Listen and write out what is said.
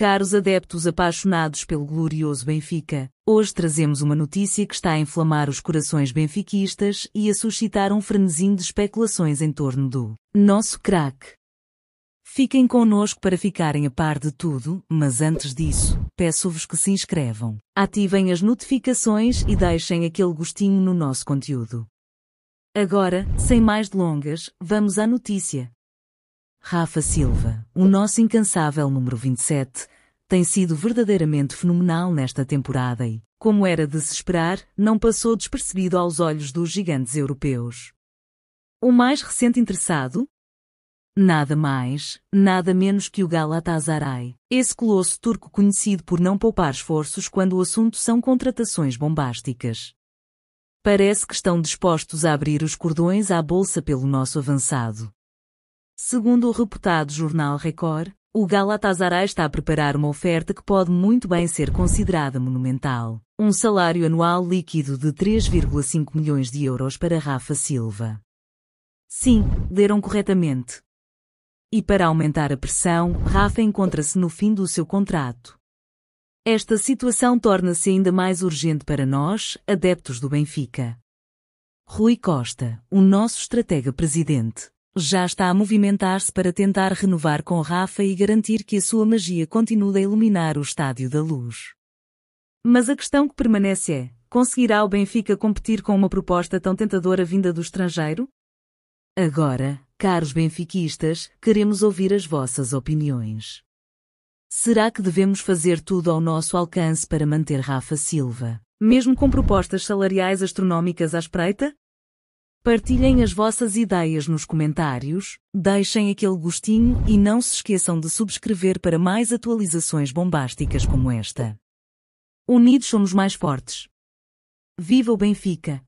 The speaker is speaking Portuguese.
Caros adeptos apaixonados pelo glorioso Benfica, hoje trazemos uma notícia que está a inflamar os corações benfiquistas e a suscitar um frenesim de especulações em torno do nosso craque. Fiquem connosco para ficarem a par de tudo, mas antes disso, peço-vos que se inscrevam, ativem as notificações e deixem aquele gostinho no nosso conteúdo. Agora, sem mais delongas, vamos à notícia. Rafa Silva, o nosso incansável número 27, tem sido verdadeiramente fenomenal nesta temporada e, como era de se esperar, não passou despercebido aos olhos dos gigantes europeus. O mais recente interessado? Nada mais, nada menos que o Galatasaray, esse colosso turco conhecido por não poupar esforços quando o assunto são contratações bombásticas. Parece que estão dispostos a abrir os cordões à bolsa pelo nosso avançado. Segundo o reputado jornal Record, o Galatasaray está a preparar uma oferta que pode muito bem ser considerada monumental. Um salário anual líquido de 3,5 milhões de euros para Rafa Silva. Sim, deram corretamente. E para aumentar a pressão, Rafa encontra-se no fim do seu contrato. Esta situação torna-se ainda mais urgente para nós, adeptos do Benfica. Rui Costa, o nosso estratega presidente já está a movimentar-se para tentar renovar com Rafa e garantir que a sua magia continue a iluminar o estádio da luz. Mas a questão que permanece é: conseguirá o Benfica competir com uma proposta tão tentadora vinda do estrangeiro? Agora, caros benfiquistas, queremos ouvir as vossas opiniões. Será que devemos fazer tudo ao nosso alcance para manter Rafa Silva, mesmo com propostas salariais astronómicas à espreita? Partilhem as vossas ideias nos comentários, deixem aquele gostinho e não se esqueçam de subscrever para mais atualizações bombásticas como esta. Unidos somos mais fortes. Viva o Benfica!